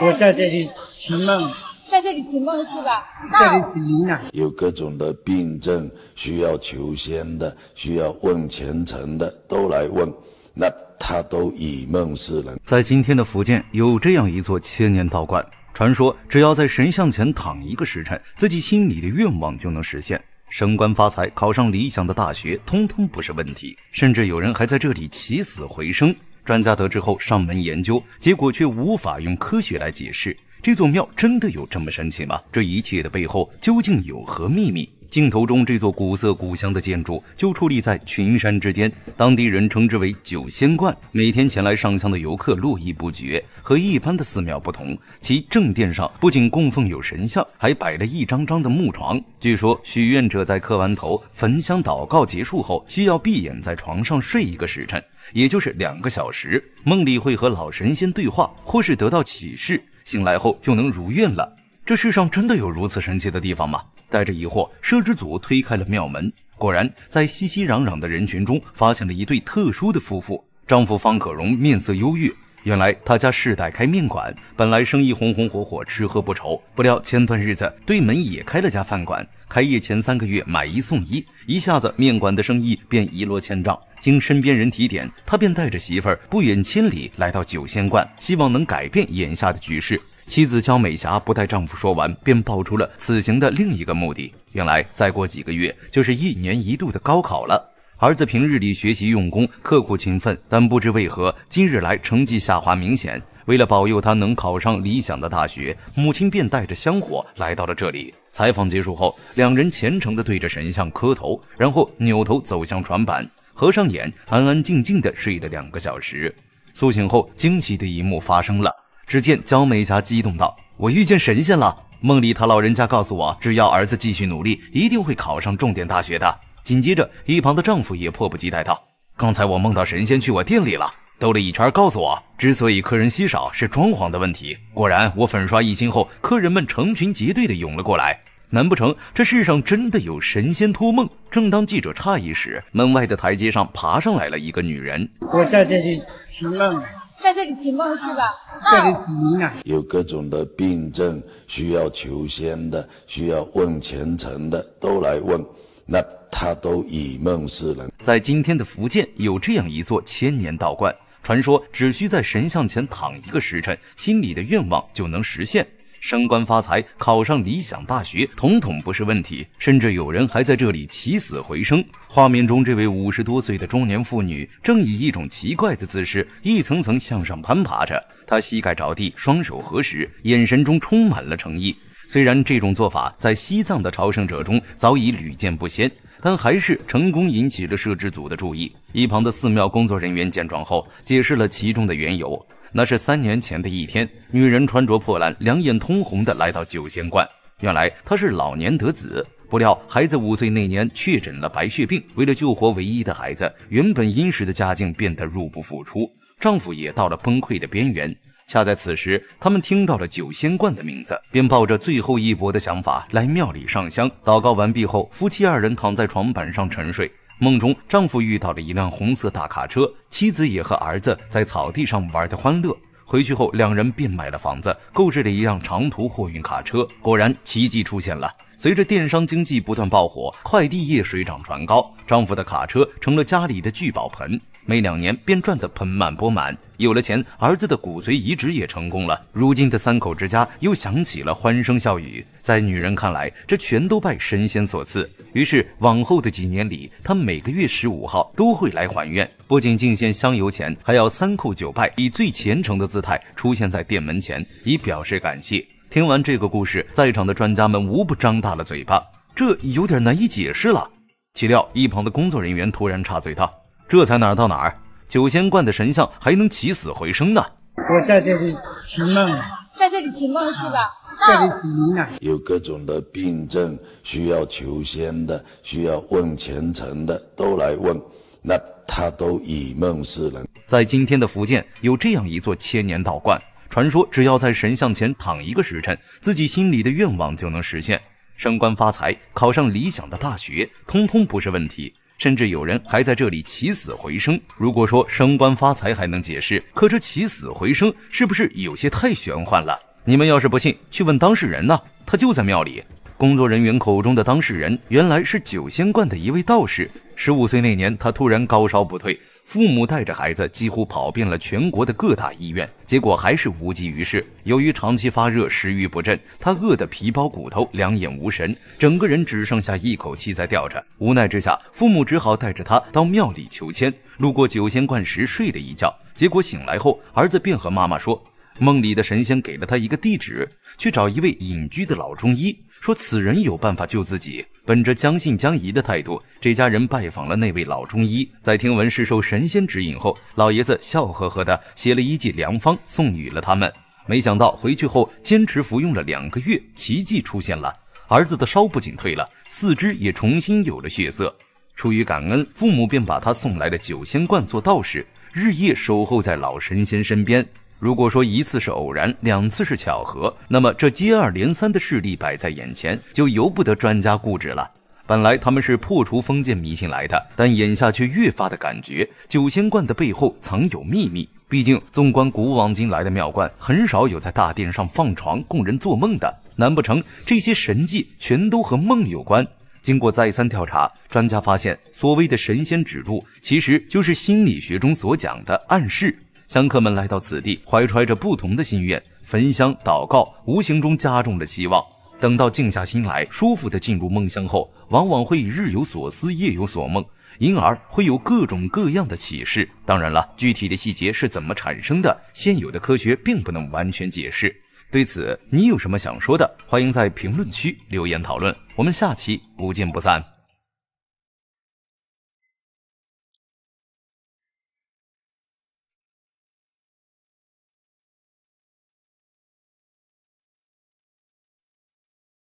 我在这里祈梦，在这里祈梦是吧？这里祈梦啊！有各种的病症需要求仙的，需要问前程的，都来问，那他都以梦示人。在今天的福建，有这样一座千年道观，传说只要在神像前躺一个时辰，自己心里的愿望就能实现，升官发财、考上理想的大学，通通不是问题。甚至有人还在这里起死回生。专家得知后上门研究，结果却无法用科学来解释。这座庙真的有这么神奇吗？这一切的背后究竟有何秘密？镜头中这座古色古香的建筑就矗立在群山之巅，当地人称之为九仙观。每天前来上香的游客络绎不绝。和一般的寺庙不同，其正殿上不仅供奉有神像，还摆了一张张的木床。据说，许愿者在磕完头、焚香祷告结束后，需要闭眼在床上睡一个时辰，也就是两个小时。梦里会和老神仙对话，或是得到启示，醒来后就能如愿了。这世上真的有如此神奇的地方吗？带着疑惑，摄制组推开了庙门，果然在熙熙攘攘的人群中发现了一对特殊的夫妇。丈夫方可荣面色忧郁，原来他家世代开面馆，本来生意红红火火，吃喝不愁。不料前段日子对门也开了家饭馆，开业前三个月买一送一，一下子面馆的生意便一落千丈。经身边人提点，他便带着媳妇儿不远千里来到九仙观，希望能改变眼下的局势。妻子肖美霞不待丈夫说完，便爆出了此行的另一个目的。原来，再过几个月就是一年一度的高考了。儿子平日里学习用功，刻苦勤奋，但不知为何，今日来成绩下滑明显。为了保佑他能考上理想的大学，母亲便带着香火来到了这里。采访结束后，两人虔诚地对着神像磕头，然后扭头走向床板，合上眼，安安静静地睡了两个小时。苏醒后，惊奇的一幕发生了。只见焦美霞激动道：“我遇见神仙了！梦里他老人家告诉我，只要儿子继续努力，一定会考上重点大学的。”紧接着，一旁的丈夫也迫不及待道：“刚才我梦到神仙去我店里了，兜了一圈，告诉我，之所以客人稀少是装潢的问题。果然，我粉刷一新后，客人们成群结队的涌了过来。难不成这世上真的有神仙托梦？”正当记者诧异时，门外的台阶上爬上来了一个女人：“我在这里祈梦，在这里祈梦是吧？”这里死人啊，有各种的病症需要求仙的，需要问前程的，都来问，那他都以梦示人。在今天的福建，有这样一座千年道观，传说只需在神像前躺一个时辰，心里的愿望就能实现。升官发财、考上理想大学，统统不是问题。甚至有人还在这里起死回生。画面中，这位五十多岁的中年妇女正以一种奇怪的姿势，一层层向上攀爬着。她膝盖着地，双手合十，眼神中充满了诚意。虽然这种做法在西藏的朝圣者中早已屡见不鲜，但还是成功引起了摄制组的注意。一旁的寺庙工作人员见状后，解释了其中的缘由。那是三年前的一天，女人穿着破烂，两眼通红的来到九仙观。原来她是老年得子，不料孩子五岁那年确诊了白血病。为了救活唯一的孩子，原本殷实的家境变得入不敷出，丈夫也到了崩溃的边缘。恰在此时，他们听到了九仙观的名字，便抱着最后一搏的想法来庙里上香。祷告完毕后，夫妻二人躺在床板上沉睡。梦中，丈夫遇到了一辆红色大卡车，妻子也和儿子在草地上玩的欢乐。回去后，两人便买了房子，购置了一辆长途货运卡车。果然，奇迹出现了。随着电商经济不断爆火，快递业水涨船高，丈夫的卡车成了家里的聚宝盆。没两年便赚得盆满钵满，有了钱，儿子的骨髓移植也成功了。如今的三口之家又响起了欢声笑语。在女人看来，这全都拜神仙所赐。于是往后的几年里，她每个月十五号都会来还愿，不仅敬献香油钱，还要三叩九拜，以最虔诚的姿态出现在店门前，以表示感谢。听完这个故事，在场的专家们无不张大了嘴巴，这有点难以解释了。岂料一旁的工作人员突然插嘴道。这才哪儿到哪儿？九仙观的神像还能起死回生呢？我在这里寻梦，在这里寻梦是吧？这里祈啊，有各种的病症需要求仙的，需要问前程的，都来问，那他都以梦示人。在今天的福建，有这样一座千年道观，传说只要在神像前躺一个时辰，自己心里的愿望就能实现，升官发财、考上理想的大学，通通不是问题。甚至有人还在这里起死回生。如果说升官发财还能解释，可这起死回生是不是有些太玄幻了？你们要是不信，去问当事人呐。他就在庙里。工作人员口中的当事人，原来是九仙观的一位道士。十五岁那年，他突然高烧不退。父母带着孩子几乎跑遍了全国的各大医院，结果还是无济于事。由于长期发热、食欲不振，他饿得皮包骨头，两眼无神，整个人只剩下一口气在吊着。无奈之下，父母只好带着他到庙里求签。路过九仙观时睡了一觉，结果醒来后，儿子便和妈妈说，梦里的神仙给了他一个地址，去找一位隐居的老中医，说此人有办法救自己。本着将信将疑的态度，这家人拜访了那位老中医。在听闻是受神仙指引后，老爷子笑呵呵的写了一剂良方送予了他们。没想到回去后坚持服用了两个月，奇迹出现了，儿子的烧不仅退了，四肢也重新有了血色。出于感恩，父母便把他送来了九仙观做道士，日夜守候在老神仙身边。如果说一次是偶然，两次是巧合，那么这接二连三的事例摆在眼前，就由不得专家固执了。本来他们是破除封建迷信来的，但眼下却越发的感觉九仙观的背后藏有秘密。毕竟，纵观古往今来的庙观，很少有在大殿上放床供人做梦的。难不成这些神迹全都和梦有关？经过再三调查，专家发现，所谓的神仙指路，其实就是心理学中所讲的暗示。香客们来到此地，怀揣着不同的心愿，焚香祷告，无形中加重了希望。等到静下心来，舒服地进入梦乡后，往往会日有所思，夜有所梦，因而会有各种各样的启示。当然了，具体的细节是怎么产生的，现有的科学并不能完全解释。对此，你有什么想说的？欢迎在评论区留言讨论。我们下期不见不散。